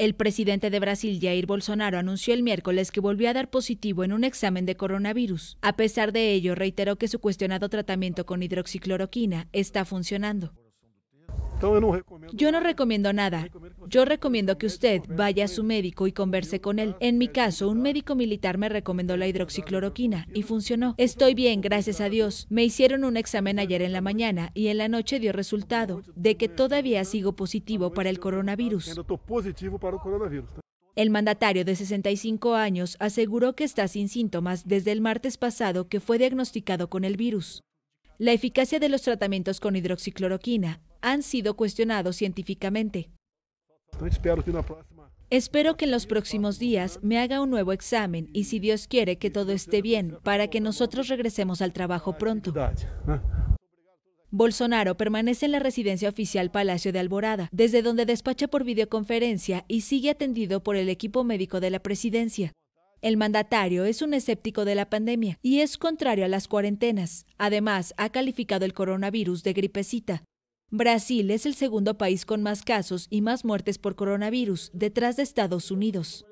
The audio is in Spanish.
El presidente de Brasil, Jair Bolsonaro, anunció el miércoles que volvió a dar positivo en un examen de coronavirus. A pesar de ello, reiteró que su cuestionado tratamiento con hidroxicloroquina está funcionando. Yo no recomiendo nada. Yo recomiendo que usted vaya a su médico y converse con él. En mi caso, un médico militar me recomendó la hidroxicloroquina y funcionó. Estoy bien, gracias a Dios. Me hicieron un examen ayer en la mañana y en la noche dio resultado de que todavía sigo positivo para el coronavirus. El mandatario de 65 años aseguró que está sin síntomas desde el martes pasado que fue diagnosticado con el virus. La eficacia de los tratamientos con hidroxicloroquina han sido cuestionados científicamente espero que Espero que en los próximos días me haga un nuevo examen y si Dios quiere que todo esté bien para que nosotros regresemos al trabajo pronto. ¿eh? Bolsonaro permanece en la residencia oficial Palacio de Alborada, desde donde despacha por videoconferencia y sigue atendido por el equipo médico de la presidencia. El mandatario es un escéptico de la pandemia y es contrario a las cuarentenas. Además, ha calificado el coronavirus de gripecita, Brasil es el segundo país con más casos y más muertes por coronavirus, detrás de Estados Unidos.